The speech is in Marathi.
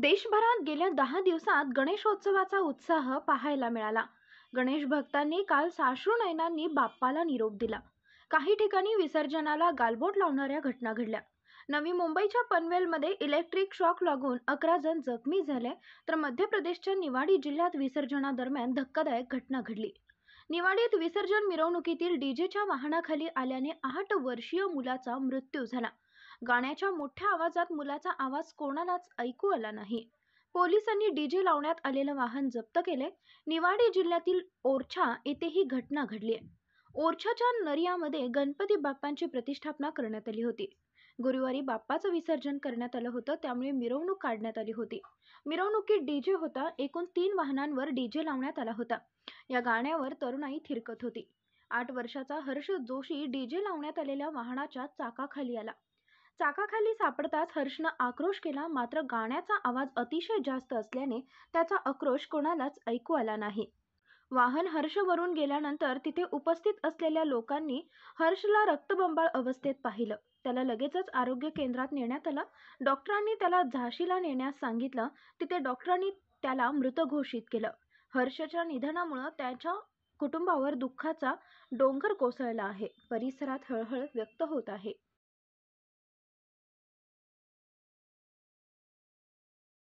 देशभरात गेल्या दहा दिवसात गणेशोत्सवाचा उत्साह पाहायला मिळाला गणेश भक्तांनी काल साश्रू नयनांनी बाप्पाला निरोप दिला काही ठिकाणी विसर्जनाला गालबोट लावणाऱ्या घटना घडल्या नवी मुंबईच्या पनवेलमध्ये इलेक्ट्रिक शॉक लागून अकरा जण जखमी झाले तर मध्य प्रदेशच्या निवाडी जिल्ह्यात विसर्जनादरम्यान धक्कादायक घटना घडली निवाडीत विसर्जन मिरवणुकीतील डीजेच्या वाहनाखाली आल्याने आठ वर्षीय मुलाचा मृत्यू झाला गाण्याच्या मोठ्या आवाजात मुलाचा आवाज कोणालाच ऐकू आला नाही पोलिसांनी डीजे लावण्यात आलेलं वाहन जप्त केले निवाडी जिल्ह्यातील ओरछा येथे ही घटना घडली आहे ओरछाच्या नरियामध्ये गणपती बाप्पांची प्रतिष्ठापना करण्यात आली होती गुरुवारी बाप्पाचं विसर्जन करण्यात आलं होतं त्यामुळे मिरवणूक काढण्यात आली होती मिरवणुकीत डीजे होता एकूण तीन वाहनांवर डीजे लावण्यात आला होता या गाण्यावर तरुणाई थिरकत होती आठ वर्षाचा हर्ष जोशी डीजे लावण्यात आलेल्या वाहनाच्या चाकाखाली आला चाकाखाली सापडताच हर्षनं आक्रोश केला मात्र गाण्याचा आवाज अतिशय जास्त असल्याने त्याचा आक्रोश कोणालाच ऐकू आला नाही वाहन हर्षवरून गेल्यानंतर तिथे उपस्थित असलेल्या लोकांनी हर्षला रक्तबंबाळ अवस्थेत पाहिलं त्याला लगेचच आरोग्य केंद्रात नेण्यात आलं डॉक्टरांनी त्याला झाशीला नेण्यास सांगितलं तिथे डॉक्टरांनी त्याला मृत घोषित केलं हर्षच्या निधनामुळं त्याच्या कुटुंबावर दुःखाचा डोंगर कोसळला आहे परिसरात हळहळ व्यक्त होत आहे